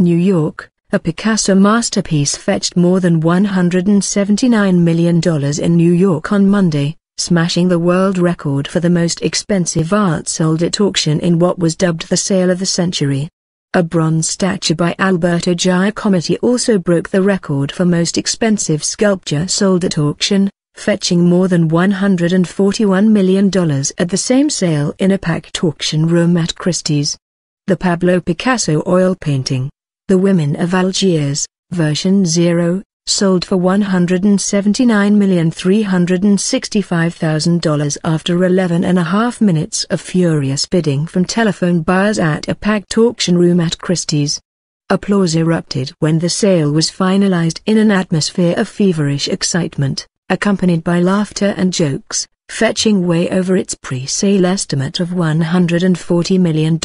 New York, a Picasso masterpiece fetched more than $179 million in New York on Monday, smashing the world record for the most expensive art sold at auction in what was dubbed the sale of the century. A bronze statue by Alberto Giacometti also broke the record for most expensive sculpture sold at auction, fetching more than $141 million at the same sale in a packed auction room at Christie's. The Pablo Picasso oil painting, the Women of Algiers, version 0, sold for $179,365,000 after 11 and a half minutes of furious bidding from telephone buyers at a packed auction room at Christie's. Applause erupted when the sale was finalized in an atmosphere of feverish excitement, accompanied by laughter and jokes, fetching way over its pre-sale estimate of $140 million.